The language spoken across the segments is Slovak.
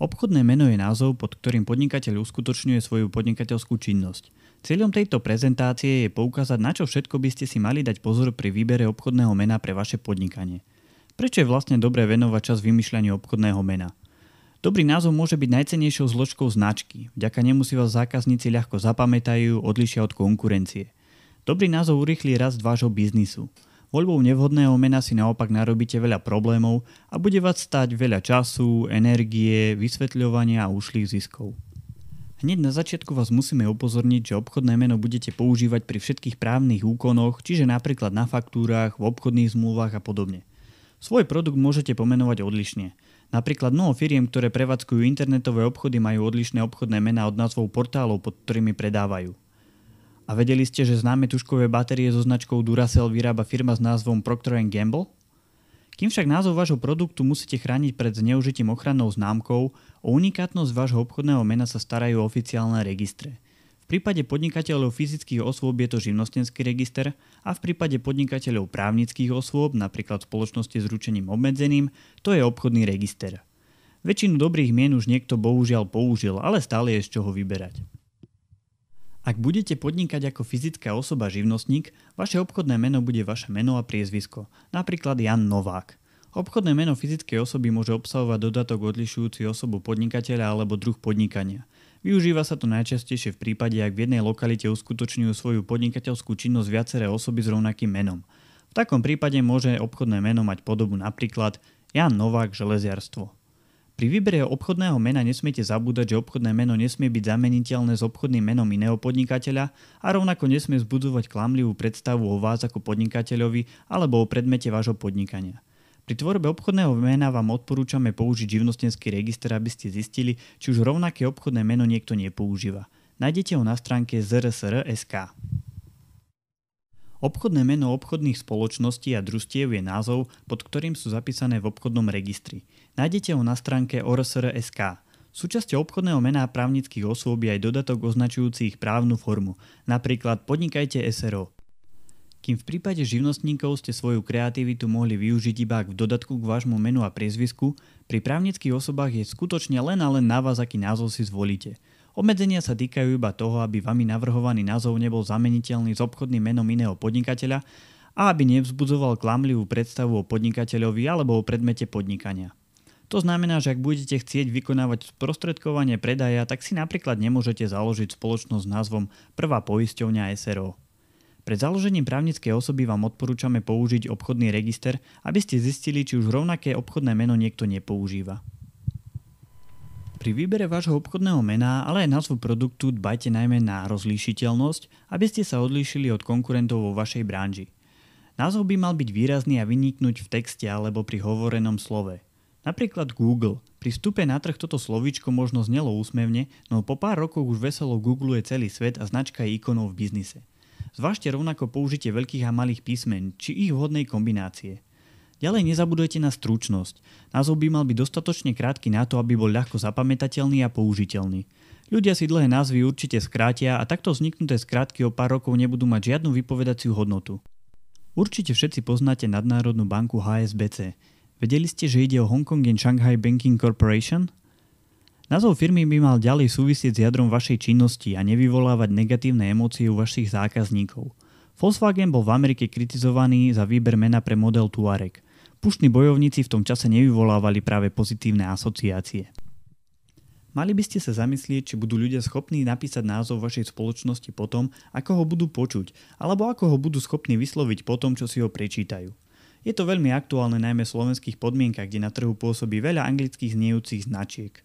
Obchodné meno je názov, pod ktorým podnikateľ uskutočňuje svoju podnikateľskú činnosť. Cieľom tejto prezentácie je poukázať, na čo všetko by ste si mali dať pozor pri výbere obchodného mena pre vaše podnikanie. Prečo je vlastne dobré venovať čas vymýšľaniu obchodného mena? Dobrý názov môže byť najcenejšou zložkou značky, vďaka nemu si vás zákazníci ľahko zapamätajú, odlišia od konkurencie. Dobrý názov urýchli rast vášho biznisu. Voľbou nevhodného mena si naopak narobíte veľa problémov a bude vás stať veľa času, energie, vysvetľovania a ušlých ziskov. Hneď na začiatku vás musíme upozorniť, že obchodné meno budete používať pri všetkých právnych úkonoch, čiže napríklad na faktúrach, v obchodných zmluvách a podobne. Svoj produkt môžete pomenovať odlišne. Napríklad mnoho firiem, ktoré prevádzkujú internetové obchody, majú odlišné obchodné mená od názvov portálov, pod ktorými predávajú. A vedeli ste, že známe tuškové batérie so značkou Duracell vyrába firma s názvom Procter Gamble? Kým však názov vášho produktu musíte chrániť pred zneužitím ochrannou známkou, o unikátnosť vášho obchodného mena sa starajú oficiálne registre. V prípade podnikateľov fyzických osôb je to živnostenský register a v prípade podnikateľov právnických osôb, napríklad spoločnosti s ručením obmedzeným, to je obchodný register. Väčšinu dobrých mien už niekto bohužiaľ použil, ale stále je z čoho vyberať. Ak budete podnikať ako fyzická osoba živnostník, vaše obchodné meno bude vaše meno a priezvisko, napríklad Jan Novák. Obchodné meno fyzickej osoby môže obsahovať dodatok odlišujúci osobu podnikateľa alebo druh podnikania. Využíva sa to najčastejšie v prípade, ak v jednej lokalite uskutočňujú svoju podnikateľskú činnosť viaceré osoby s rovnakým menom. V takom prípade môže obchodné meno mať podobu napríklad Jan Novák železiarstvo. Pri výbere obchodného mena nesmiete zabúdať, že obchodné meno nesmie byť zameniteľné s obchodným menom iného podnikateľa a rovnako nesmie zbudzovať klamlivú predstavu o vás ako podnikateľovi alebo o predmete vášho podnikania. Pri tvorbe obchodného mena vám odporúčame použiť živnostenský register, aby ste zistili, či už rovnaké obchodné meno niekto nepoužíva. Nájdete ho na stránke zrsr.sk. Obchodné meno obchodných spoločností a družstiev je názov, pod ktorým sú zapísané v obchodnom registri. Nájdete ho na stránke orsr.sk. Súčasťou obchodného mena právnických osôb je aj dodatok označujúci ich právnu formu, napríklad podnikajte SRO. Kým v prípade živnostníkov ste svoju kreativitu mohli využiť iba v dodatku k vášmu menu a priezvisku, pri právnických osobách je skutočne len a len na vás, aký názov si zvolíte – Obmedzenia sa týkajú iba toho, aby vami navrhovaný názov nebol zameniteľný s obchodným menom iného podnikateľa a aby nevzbudzoval klamlivú predstavu o podnikateľovi alebo o predmete podnikania. To znamená, že ak budete chcieť vykonávať sprostredkovanie predaja, tak si napríklad nemôžete založiť spoločnosť s názvom Prvá poisťovňa SRO. Pred založením právnickej osoby vám odporúčame použiť obchodný register, aby ste zistili, či už rovnaké obchodné meno niekto nepoužíva. Pri výbere vášho obchodného mena ale aj názvu produktu dbajte najmä na rozlíšiteľnosť, aby ste sa odlíšili od konkurentov vo vašej branži. Názov by mal byť výrazný a vyniknúť v texte alebo pri hovorenom slove. Napríklad Google. Pri vstupe na trh toto slovíčko možno znelo úsmevne, no po pár rokoch už veselo googluje celý svet a značka je ikonou v biznise. Zvážte rovnako použitie veľkých a malých písmen, či ich vhodnej kombinácie – Ďalej nezabudujte na stručnosť. Názov by mal byť dostatočne krátky na to, aby bol ľahko zapamätateľný a použiteľný. Ľudia si dlhé názvy určite skrátia a takto vzniknuté skrátky o pár rokov nebudú mať žiadnu vypovedaciu hodnotu. Určite všetci poznáte nadnárodnú banku HSBC. Vedeli ste, že ide o Hong Kong and Shanghai Banking Corporation? Názov firmy by mal ďalej súvisieť s jadrom vašej činnosti a nevyvolávať negatívne emócie u vašich zákazníkov. Volkswagen bol v Amerike kritizovaný za výber mena pre model Tuareg – Puštní bojovníci v tom čase nevyvolávali práve pozitívne asociácie. Mali by ste sa zamyslieť, či budú ľudia schopní napísať názov vašej spoločnosti potom, ako ho budú počuť, alebo ako ho budú schopní vysloviť potom, čo si ho prečítajú. Je to veľmi aktuálne najmä v slovenských podmienkach, kde na trhu pôsobí veľa anglických znejúcich značiek.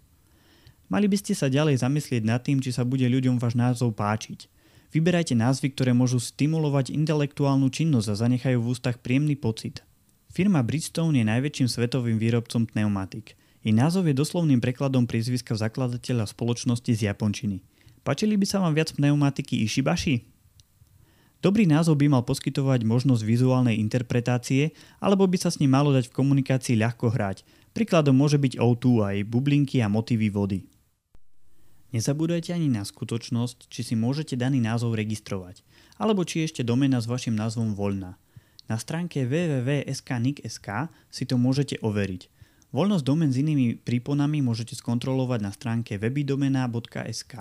Mali by ste sa ďalej zamyslieť nad tým, či sa bude ľuďom váš názov páčiť. Vyberajte názvy, ktoré môžu stimulovať intelektuálnu činnosť a zanechajú v ústach príjemný pocit. Firma Bridgestone je najväčším svetovým výrobcom pneumatik. Jej názov je doslovným prekladom priezviska zakladateľa spoločnosti z Japončiny. Pačili by sa vám viac pneumatiky Ishibashi? Dobrý názov by mal poskytovať možnosť vizuálnej interpretácie, alebo by sa s ním malo dať v komunikácii ľahko hrať. Príkladom môže byť O2 aj bublinky a motívy vody. Nezabúdajte ani na skutočnosť, či si môžete daný názov registrovať, alebo či ešte domena s vašim názvom voľná. Na stránke www.sknik.sk si to môžete overiť. Voľnosť domen s inými príponami môžete skontrolovať na stránke webidomena.sk.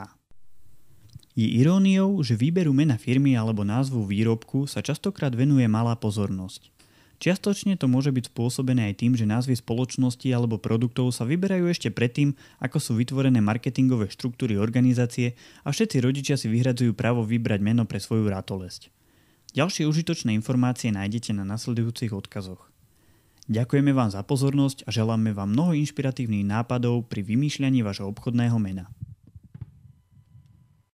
Je iróniou, že výberu mena firmy alebo názvu výrobku sa častokrát venuje malá pozornosť. Čiastočne to môže byť spôsobené aj tým, že názvy spoločnosti alebo produktov sa vyberajú ešte predtým, ako sú vytvorené marketingové štruktúry organizácie a všetci rodičia si vyhradzujú právo vybrať meno pre svoju ratolesť. Ďalšie užitočné informácie nájdete na nasledujúcich odkazoch. Ďakujeme vám za pozornosť a želáme vám mnoho inšpiratívnych nápadov pri vymýšľaní vášho obchodného mena.